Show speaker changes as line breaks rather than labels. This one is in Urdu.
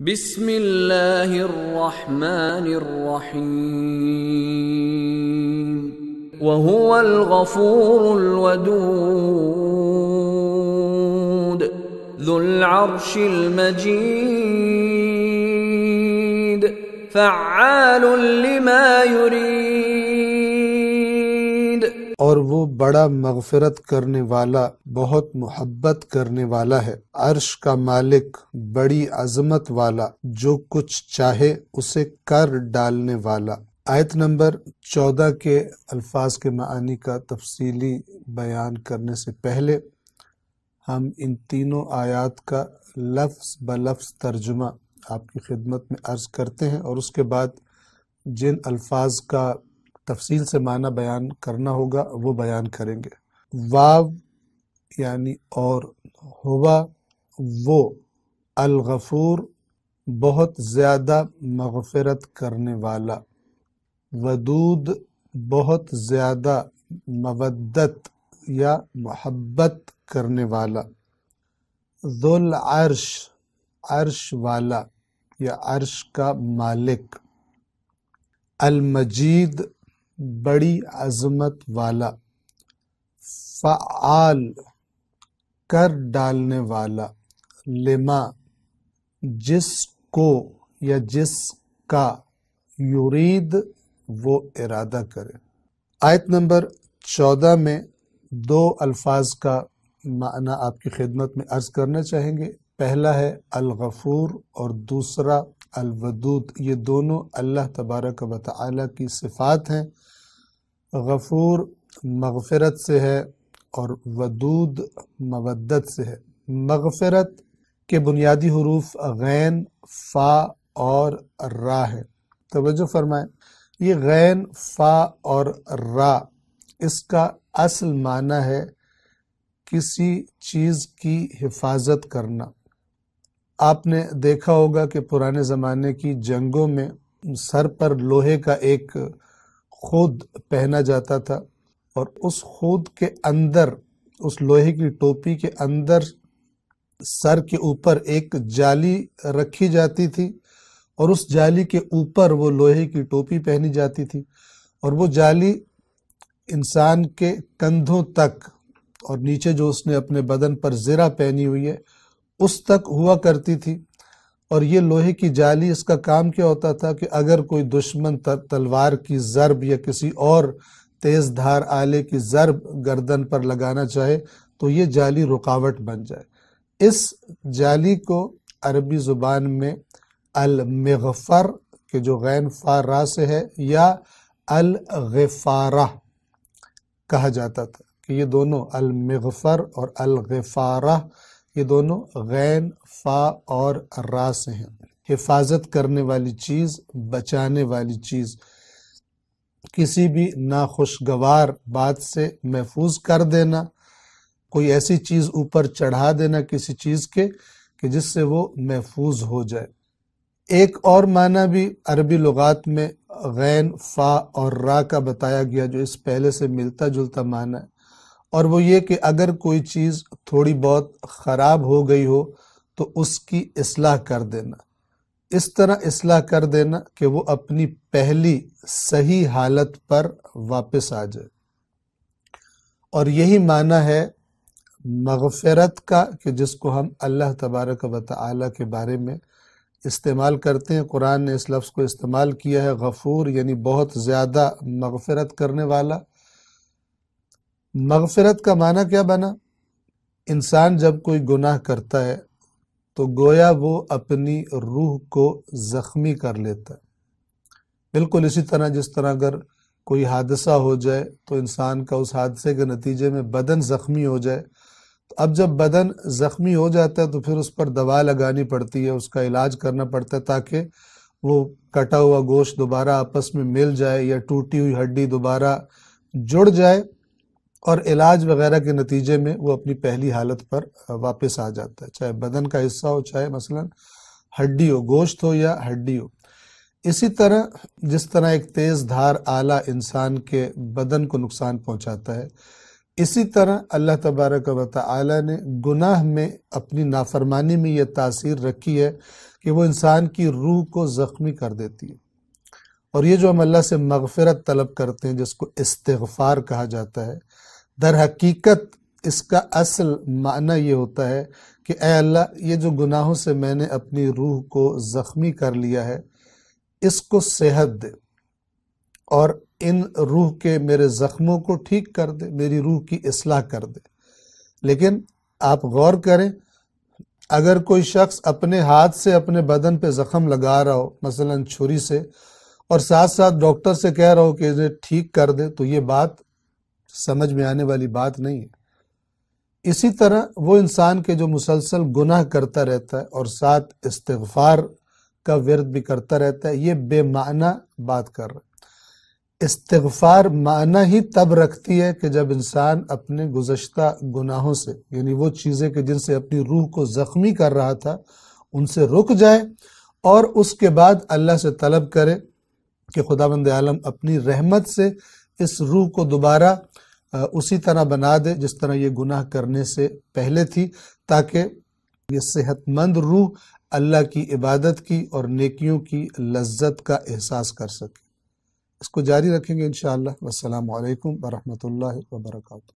بسم الله الرحمن الرحيم وهو الغفور الودود ذو العرش المجيد فعال لما يريد اور وہ بڑا مغفرت کرنے والا بہت محبت کرنے والا ہے عرش کا مالک بڑی عظمت والا جو کچھ چاہے اسے کر ڈالنے والا آیت نمبر چودہ کے الفاظ کے معنی کا تفصیلی بیان کرنے سے پہلے ہم ان تینوں آیات کا لفظ بلفظ ترجمہ آپ کی خدمت میں عرض کرتے ہیں اور اس کے بعد جن الفاظ کا تفصیل سے معنی بیان کرنا ہوگا وہ بیان کریں گے واو یعنی اور ہوا وہ الغفور بہت زیادہ مغفرت کرنے والا ودود بہت زیادہ مودت یا محبت کرنے والا عرش عرش والا یا عرش کا مالک المجید بڑی عظمت والا فعال کر ڈالنے والا لما جس کو یا جس کا یورید وہ ارادہ کرے آیت نمبر چودہ میں دو الفاظ کا معنی آپ کی خدمت میں عرض کرنا چاہیں گے پہلا ہے الغفور اور دوسرا الودود یہ دونوں اللہ تبارک و تعالی کی صفات ہیں غفور مغفرت سے ہے اور ودود مودت سے ہے مغفرت کے بنیادی حروف غین فا اور را ہے توجہ فرمائیں یہ غین فا اور را اس کا اصل معنی ہے کسی چیز کی حفاظت کرنا آپ نے دیکھا ہوگا کہ پرانے زمانے کی جنگوں میں سر پر لوہے کا ایک خود پہنا جاتا تھا اور اس خود کے اندر اس لوہے کی ٹوپی کے اندر سر کے اوپر ایک جالی رکھی جاتی تھی اور اس جالی کے اوپر وہ لوہے کی ٹوپی پہنی جاتی تھی اور وہ جالی انسان کے کندھوں تک اور نیچے جو اس نے اپنے بدن پر زرہ پہنی ہوئی ہے اس تک ہوا کرتی تھی اور یہ لوہے کی جالی اس کا کام کیا ہوتا تھا کہ اگر کوئی دشمن تلوار کی ضرب یا کسی اور تیز دھار آلے کی ضرب گردن پر لگانا چاہے تو یہ جالی رکاوٹ بن جائے اس جالی کو عربی زبان میں المغفر کے جو غین فار سے ہے یا الغفارہ کہا جاتا تھا کہ یہ دونوں المغفر اور الغفارہ یہ دونوں غین فا اور را سے ہیں حفاظت کرنے والی چیز بچانے والی چیز کسی بھی ناخوشگوار بات سے محفوظ کر دینا کوئی ایسی چیز اوپر چڑھا دینا کسی چیز کے کہ جس سے وہ محفوظ ہو جائے ایک اور معنی بھی عربی لغات میں غین فا اور را کا بتایا گیا جو اس پہلے سے ملتا جلتا معنی ہے اور وہ یہ کہ اگر کوئی چیز تھوڑی بہت خراب ہو گئی ہو تو اس کی اصلاح کر دینا اس طرح اصلاح کر دینا کہ وہ اپنی پہلی صحیح حالت پر واپس آ جائے اور یہی معنی ہے مغفرت کا کہ جس کو ہم اللہ تبارک و تعالی کے بارے میں استعمال کرتے ہیں قرآن نے اس لفظ کو استعمال کیا ہے غفور یعنی بہت زیادہ مغفرت کرنے والا مغفرت کا معنی کیا بنا انسان جب کوئی گناہ کرتا ہے تو گویا وہ اپنی روح کو زخمی کر لیتا ہے بالکل اسی طرح جس طرح اگر کوئی حادثہ ہو جائے تو انسان کا اس حادثے کے نتیجے میں بدن زخمی ہو جائے تو اب جب بدن زخمی ہو جاتا ہے تو پھر اس پر دوا لگانی پڑتی ہے اس کا علاج کرنا پڑتا ہے تاکہ وہ کٹا ہوا گوشت دوبارہ آپس میں مل جائے یا ٹوٹی ہوئی ہڈی دوبارہ جڑ جائے اور علاج وغیرہ کے نتیجے میں وہ اپنی پہلی حالت پر واپس آ جاتا ہے چاہے بدن کا حصہ ہو چاہے مثلا ہڈی ہو گوشت ہو یا ہڈی ہو اسی طرح جس طرح ایک تیز دھار آلہ انسان کے بدن کو نقصان پہنچاتا ہے اسی طرح اللہ تبارک و تعالی نے گناہ میں اپنی نافرمانی میں یہ تاثیر رکھی ہے کہ وہ انسان کی روح کو زخمی کر دیتی ہے اور یہ جو ہم اللہ سے مغفرت طلب کرتے ہیں جس کو استغفار کہا جاتا ہے در حقیقت اس کا اصل معنی یہ ہوتا ہے کہ اے اللہ یہ جو گناہوں سے میں نے اپنی روح کو زخمی کر لیا ہے اس کو صحت دے اور ان روح کے میرے زخموں کو ٹھیک کر دے میری روح کی اصلاح کر دے لیکن آپ غور کریں اگر کوئی شخص اپنے ہاتھ سے اپنے بدن پہ زخم لگا رہا ہو مثلا چھری سے اور ساتھ ساتھ ڈاکٹر سے کہہ رہا ہو کہ ٹھیک کر دے تو یہ بات سمجھ میں آنے والی بات نہیں ہے اسی طرح وہ انسان کے جو مسلسل گناہ کرتا رہتا ہے اور ساتھ استغفار کا ورد بھی کرتا رہتا ہے یہ بے معنی بات کر رہا ہے استغفار معنی ہی تب رکھتی ہے کہ جب انسان اپنے گزشتہ گناہوں سے یعنی وہ چیزیں کہ جن سے اپنی روح کو زخمی کر رہا تھا ان سے رک جائے اور اس کے بعد اللہ سے طلب کرے کہ خدا بند عالم اپنی رحمت سے اس روح کو دوبارہ اسی طرح بنا دے جس طرح یہ گناہ کرنے سے پہلے تھی تاکہ یہ صحت مند روح اللہ کی عبادت کی اور نیکیوں کی لذت کا احساس کر سکے اس کو جاری رکھیں گے انشاءاللہ والسلام علیکم ورحمت اللہ وبرکاتہ